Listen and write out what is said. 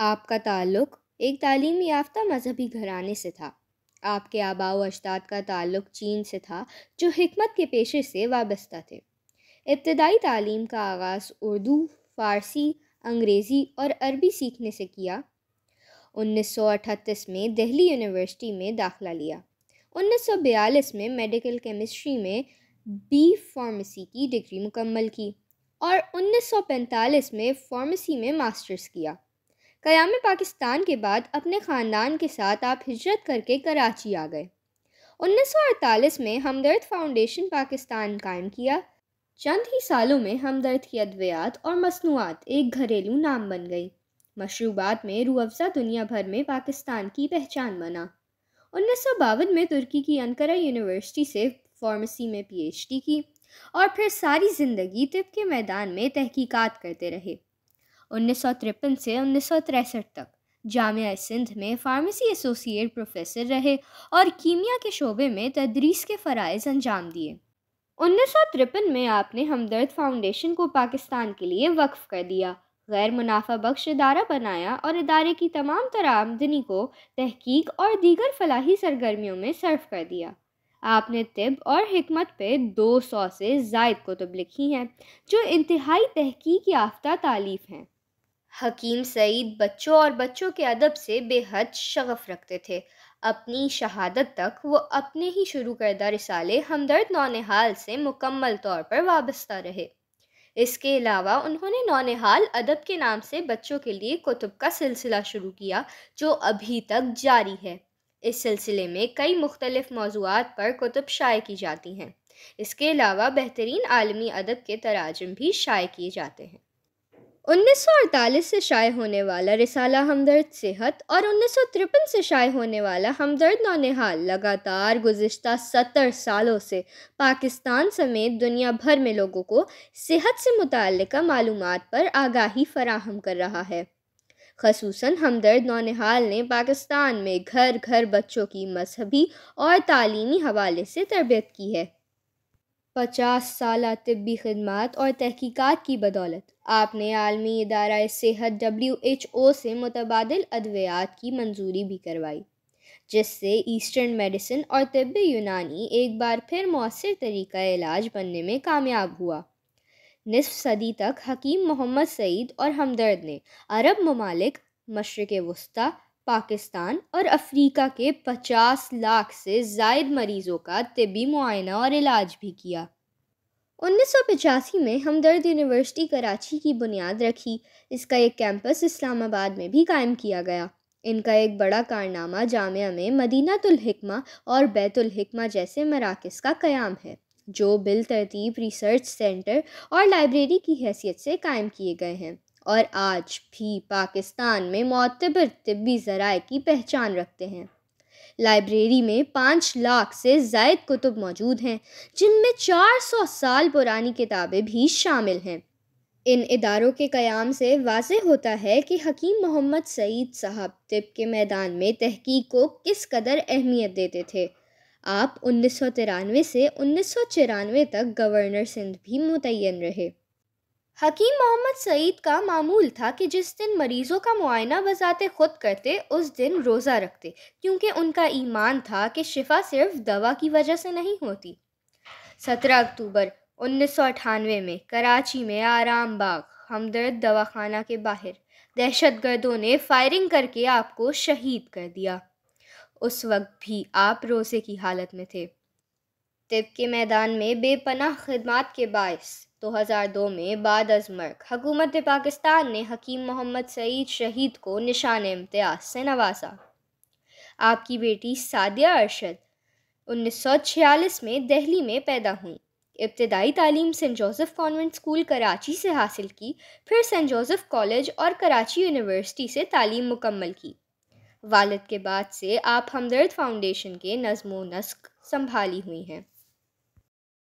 आपका ताल्लुक़ एक तालीम याफ्ता मजहबी घराने से था आपके आबाव अजदाद का ताल्लुक़ चीन से था जो हमत के पेशे से वाबस्ता थे इब्तदाई तालीम का आगाज़ उर्दू फ़ारसी अंग्रेज़ी और अरबी सीखने से किया 1938 में दिल्ली यूनिवर्सिटी में दाखला लिया 1942 में मेडिकल केमिस्ट्री में बी फार्मेसी की डिग्री मुकम्मल की और 1945 में फार्मेसी में मास्टर्स किया क़याम पाकिस्तान के बाद अपने ख़ानदान के साथ आप हिजरत करके कराची आ गए 1948 में हमदर्द फाउंडेशन पाकिस्तान कायम किया चंद ही सालों में हमदर्द की अद्वियात और मसनूआत एक घरेलू नाम बन गई मशरूबात में रूअफ़ा दुनिया भर में पाकिस्तान की पहचान बना उन्नीस में तुर्की की अनकरा यूनिवर्सिटी से फार्मेसी में पीएचडी की और फिर सारी ज़िंदगी तिब के मैदान में तहकीकात करते रहे उन्नीस से उन्नीस तक जामिया सिंध में फार्मेसी एसोसिएट प्रोफेसर रहे और कीमिया के शोबे में तदरीस के फ़रज़ अंजाम दिए उन्नीस में आपने हमदर्द फाउंडेशन को पाकिस्तान के लिए वक्फ कर दिया गैर मुनाफा बख्श इदारा बनाया और इदारे की तमाम तर आमदनी को तहकीक और दीगर फलाही सरगर्मियों में सर्व कर दिया आपने तिब और हमत पे 200 से जायद कुतब लिखी हैं जो इंतहाई तहकीक याफ्ता तालीफ हैं हकीम सईद बच्चों और बच्चों के अदब से बेहद शगफ़ रखते थे अपनी शहादत तक वो अपने ही शुरू करदा रिसाले हमदर्द नौनहाल से मुकम्मल तौर पर वाबस्ता रहे इसके अलावा उन्होंने नौनहाल अदब के नाम से बच्चों के लिए कुतुब का सिलसिला शुरू किया जो अभी तक जारी है इस सिलसिले में कई मुख्तलिफ़ मौजूद पर कुतुब शाये की जाती हैं इसके अलावा बेहतरीन आलमी अदब के तराजम भी शाये किए जाते हैं 1948 से शाये होने वाला रिसाला हमदर्द सेहत और उन्नीस से शाये होने वाला हमदर्द नौनिहाल लगातार गुज्त सत्तर सालों से पाकिस्तान समेत दुनिया भर में लोगों को सेहत से मुतल मालूम पर आगाही फराहम कर रहा है खसूस हमदर्द नौनिहाल ने पाकिस्तान में घर घर बच्चों की मजहबी और तालीमी हवाले से तरबियत की है पचास साल तबी खदमात और तहकीक़ात की बदौलत आपने आलमी इदारा सेहत डब्ल्यू एच ओ से मुतबादल अद्वियात की मंजूरी भी करवाई जिससे ईस्टर्न मेडिसिन और तब यूनानी एक बार फिर मौसर तरीका इलाज बनने में कामयाब हुआ निसफ सदी तक हकीम मोहम्मद सईद और हमदर्द ने अरब ममालिक मशरक़ वस्ती पाकिस्तान और अफ्रीका के 50 लाख से जायद मरीज़ों का तबी मुआयना और इलाज भी किया उन्नीस में हमदर्द यूनिवर्सिटी कराची की बुनियाद रखी इसका एक कैंपस इस्लामाबाद में भी कायम किया गया इनका एक बड़ा कारनामा जामिया में मदीनातुलहिकमा और बैतुलहिकमा जैसे मराकज़ का क़्याम है जो बिल तरतीब रिसर्च सेंटर और लाइब्रेरी की हैसियत से कायम किए गए हैं और आज भी पाकिस्तान में मतबर तबी ज़राए की पहचान रखते हैं लाइब्रेरी में पाँच लाख से जायद कुतुब मौजूद हैं जिनमें चार सौ साल पुरानी किताबें भी शामिल हैं इन इदारों के क़याम से वाज होता है कि हकीम मोहम्मद सईद साहब तिब के मैदान में तहकीक को किस कदर अहमियत देते थे आप उन्नीस सौ तिरानवे से उन्नीस सौ तक गवर्नर सिंध भी मुतन रहे हकीम मोहम्मद सईद का मामूल था कि जिस दिन मरीज़ों का मुआयना बजाते खुद करते उस दिन रोज़ा रखते क्योंकि उनका ईमान था कि शिफा सिर्फ दवा की वजह से नहीं होती सत्रह अक्टूबर उन्नीस सौ अठानवे में कराची में आराम बाग हमदर्द दवाखाना के बाहर दहशत गर्दों ने फायरिंग करके आपको शहीद कर दिया उस वक्त भी आप रोज़े की हालत में थे तिब के मैदान में बेपनाह खदमात के बायस 2002 में बाद अज मर्ग हकूमत पाकिस्तान ने हकीम मोहम्मद सईद शहीद को निशान इम्तियाज से नवाजा आपकी बेटी सादिया अरशद 1946 में दिल्ली में पैदा हुई इब्तदाई तालीम saint Joseph convent school Karachi से हासिल की फिर सेंट जोसेफ कॉलेज और कराची यूनिवर्सिटी से तालीम मुकम्मल की वालद के बाद से आप हमदर्द फाउंडेशन के नज़म नस्क संभाली हुई हैं